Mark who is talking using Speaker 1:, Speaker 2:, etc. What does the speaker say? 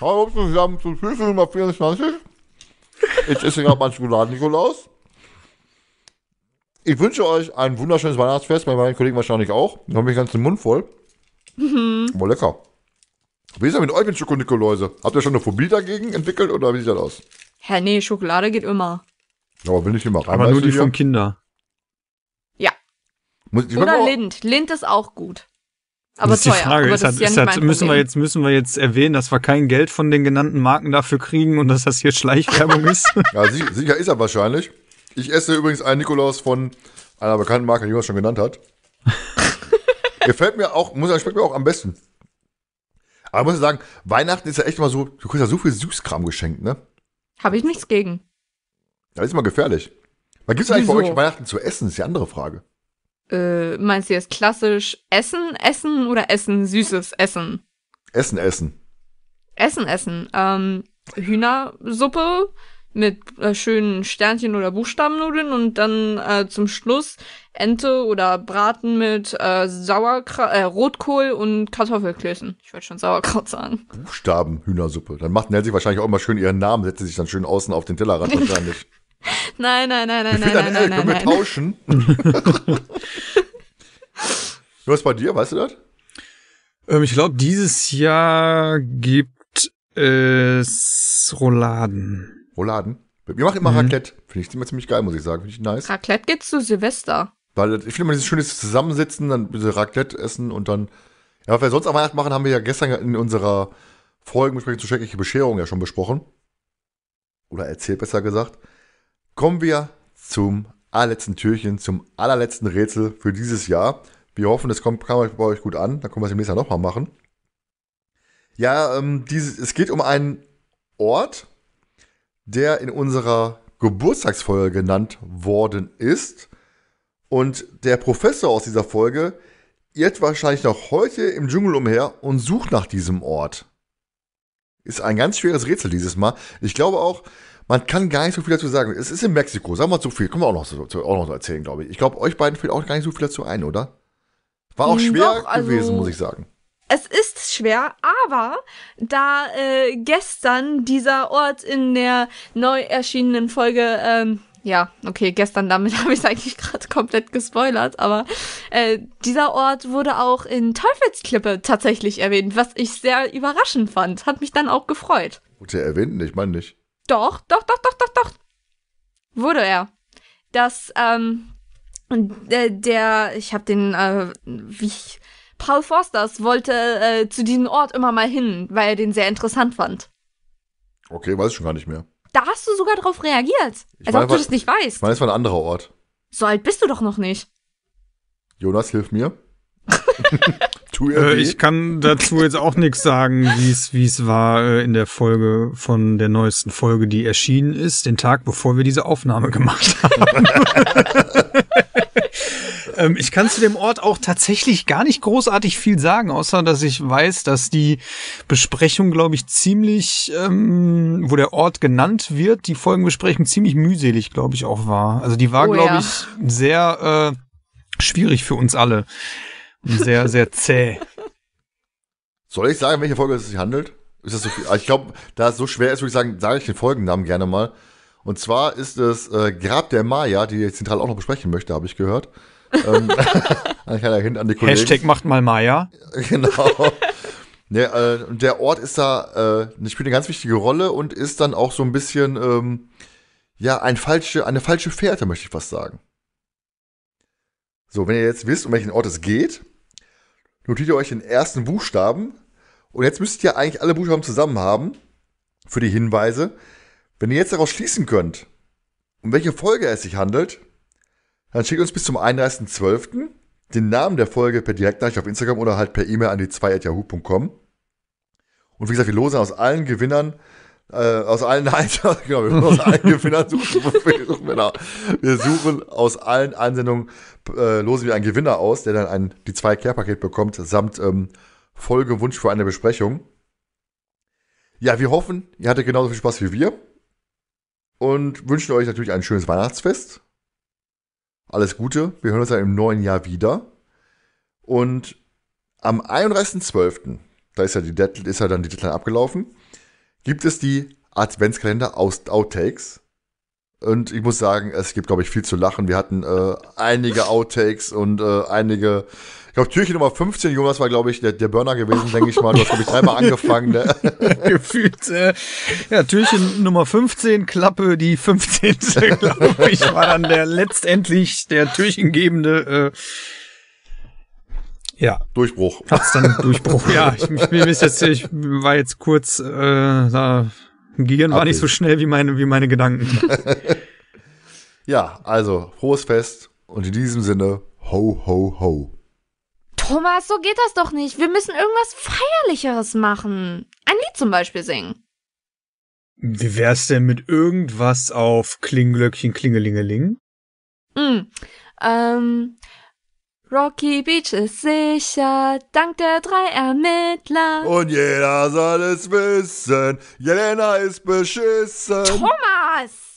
Speaker 1: Hallo zusammen zu Schlüssel Nummer 24. Jetzt ist gerade mein Schokoladen-Nikolaus. Ich wünsche euch ein wunderschönes Weihnachtsfest, bei meinen Kollegen wahrscheinlich auch. Ich habe mich ganz den Mund voll. Mhm. War lecker. Wie ist das mit euch mit Schokonikoläuse? Habt ihr schon eine Phobie dagegen entwickelt oder wie sieht das aus?
Speaker 2: Hä, nee, Schokolade geht immer.
Speaker 3: Ja, Aber will ich immer rein. Aber nur die hier? von Kinder. Ja. Muss, oder
Speaker 2: Lind. Lind ist auch gut.
Speaker 3: Aber das ist teuer. die Frage. Ist halt, ist ja halt, müssen, wir jetzt, müssen wir jetzt erwähnen, dass wir kein Geld von den genannten Marken dafür kriegen und dass das hier Schleichwerbung ist? Ja, sicher ist er
Speaker 1: wahrscheinlich. Ich esse übrigens einen Nikolaus von einer bekannten Marke, die man schon genannt hat. Gefällt mir auch, muss ich schmeckt mir auch am besten. Aber muss ich sagen, Weihnachten ist ja echt immer so, du kriegst ja so viel Süßkram geschenkt, ne?
Speaker 2: Habe ich nichts gegen.
Speaker 1: Das ist immer gefährlich. Was gibt es eigentlich bei euch Weihnachten zu essen? Das ist die andere Frage.
Speaker 2: Äh, meinst du jetzt klassisch Essen, Essen oder Essen, süßes Essen?
Speaker 1: Essen, Essen.
Speaker 2: Essen, Essen. Ähm, Hühnersuppe mit äh, schönen Sternchen oder Buchstabennudeln und dann äh, zum Schluss Ente oder Braten mit äh, Sauerkraut, äh, Rotkohl und Kartoffelklößen. Ich wollte schon Sauerkraut sagen.
Speaker 1: Buchstaben, Hühnersuppe. Dann macht Nelly wahrscheinlich auch immer schön ihren Namen, setzt sich dann schön außen auf den Tellerrand wahrscheinlich.
Speaker 2: Nein, nein, nein, nein, nein, nein, nein, können wir tauschen?
Speaker 1: Was bei dir, weißt du das?
Speaker 3: Ähm, ich glaube, dieses Jahr gibt es Rouladen. Rouladen? Wir machen immer mhm. Raclette.
Speaker 1: Finde ich immer ziemlich geil, muss ich sagen. Finde ich nice.
Speaker 2: Raclette geht zu Silvester.
Speaker 1: Weil ich finde immer dieses schönes Zusammensitzen, dann diese Raclette essen und dann. Ja, was wir sonst am Weihnachten machen, haben wir ja gestern in unserer Folgenbesprechung zu schreckliche Bescherung ja schon besprochen. Oder erzählt besser gesagt. Kommen wir zum allerletzten Türchen, zum allerletzten Rätsel für dieses Jahr. Wir hoffen, es kommt, kam bei euch gut an. Dann können wir es im nächsten Jahr nochmal machen. Ja, ähm, dieses, es geht um einen Ort, der in unserer Geburtstagsfolge genannt worden ist. Und der Professor aus dieser Folge irrt wahrscheinlich noch heute im Dschungel umher und sucht nach diesem Ort. Ist ein ganz schweres Rätsel dieses Mal. Ich glaube auch, man kann gar nicht so viel dazu sagen. Es ist in Mexiko, sagen wir mal zu viel. Können wir auch noch, so, auch noch erzählen, glaube ich. Ich glaube, euch beiden fällt auch gar nicht so viel dazu ein, oder? War auch hm, schwer Doch, also gewesen, muss ich sagen.
Speaker 2: Es ist schwer, aber da äh, gestern dieser Ort in der neu erschienenen Folge, ähm, ja, okay, gestern damit habe ich es eigentlich gerade komplett gespoilert, aber äh, dieser Ort wurde auch in Teufelsklippe tatsächlich erwähnt, was ich sehr überraschend fand. Hat mich dann auch gefreut.
Speaker 1: Wurde erwähnt? Ich meine nicht.
Speaker 2: Doch, doch, doch, doch, doch, doch. Wurde er. Das, ähm, der, der ich habe den, äh, wie ich, Paul Forsters wollte äh, zu diesem Ort immer mal hin, weil er den sehr interessant fand.
Speaker 1: Okay, weiß ich schon gar nicht mehr.
Speaker 2: Da hast du sogar drauf reagiert. Ich als mein, ob du das nicht weißt. Ich
Speaker 3: meine, es war ein anderer Ort.
Speaker 2: So alt bist du doch noch nicht.
Speaker 1: Jonas, hilf mir. tut
Speaker 3: er äh, Ich kann dazu jetzt auch nichts sagen, wie es war äh, in der Folge von der neuesten Folge, die erschienen ist, den Tag, bevor wir diese Aufnahme gemacht haben. ähm, ich kann zu dem Ort auch tatsächlich gar nicht großartig viel sagen, außer dass ich weiß, dass die Besprechung, glaube ich, ziemlich, ähm, wo der Ort genannt wird, die Folgenbesprechung ziemlich mühselig, glaube ich, auch war. Also die war, oh, glaube ja. ich, sehr äh, schwierig für uns alle sehr, sehr zäh.
Speaker 1: Soll ich sagen, welche Folge es sich handelt? Ist das so viel? Ich glaube, da es so schwer ist, würde ich sagen, sage ich den Folgennamen gerne mal. Und zwar ist es äh, Grab der Maya, die ich zentral auch noch besprechen möchte, habe ich gehört. ähm, ein kleiner Hint an die Kollegen. Hashtag
Speaker 3: macht mal Maya.
Speaker 1: Genau. Der, äh, der Ort ist da, äh, spielt eine ganz wichtige Rolle und ist dann auch so ein bisschen, ähm, ja, ein falsche, eine falsche Fährte, möchte ich fast sagen. So, wenn ihr jetzt wisst, um welchen Ort es geht, notiert ihr euch den ersten Buchstaben. Und jetzt müsst ihr eigentlich alle Buchstaben zusammen haben für die Hinweise. Wenn ihr jetzt daraus schließen könnt, um welche Folge es sich handelt, dann schickt uns bis zum 31.12. den Namen der Folge per Direktnachricht auf Instagram oder halt per E-Mail an die 2 Und wie gesagt, wir losen aus allen Gewinnern äh, aus allen Einsendungen, genau, wir aus allen Wir suchen aus allen Einsendungen, äh, losen wir einen Gewinner aus, der dann ein, die zwei Care-Paket bekommt, samt ähm, Folgewunsch für eine Besprechung. Ja, wir hoffen, ihr hattet genauso viel Spaß wie wir. Und wünschen euch natürlich ein schönes Weihnachtsfest. Alles Gute. Wir hören uns dann im neuen Jahr wieder. Und am 31.12., da ist ja, die Deadline, ist ja dann die Deadline abgelaufen, gibt es die Adventskalender aus Outtakes. Und ich muss sagen, es gibt, glaube ich, viel zu lachen. Wir hatten äh, einige Outtakes und äh, einige. Ich glaube, Türchen Nummer 15, Jonas, war, glaube ich, der, der Burner gewesen, denke ich mal. Du hast, glaube ich, dreimal angefangen. Ne?
Speaker 3: Gefühlt. Äh, ja, Türchen Nummer 15, Klappe, die 15. glaube ich, war dann der letztendlich der Türchengebende. Äh,
Speaker 1: ja. Durchbruch. Hat's dann Durchbruch. ja, ich, mir ist jetzt, ich
Speaker 3: war jetzt kurz, äh, da, Gehirn war nicht so schnell wie meine, wie meine Gedanken.
Speaker 1: ja, also, frohes Fest und in diesem Sinne, ho, ho, ho.
Speaker 2: Thomas, so geht das doch nicht. Wir müssen irgendwas Feierlicheres machen. Ein Lied zum Beispiel singen.
Speaker 3: Wie wär's denn mit irgendwas auf Klinglöckchen, Klingelingeling?
Speaker 2: Mm, ähm, Rocky Beach ist sicher, dank der drei Ermittler.
Speaker 3: Und jeder soll es
Speaker 1: wissen, Jelena ist beschissen.
Speaker 2: Thomas!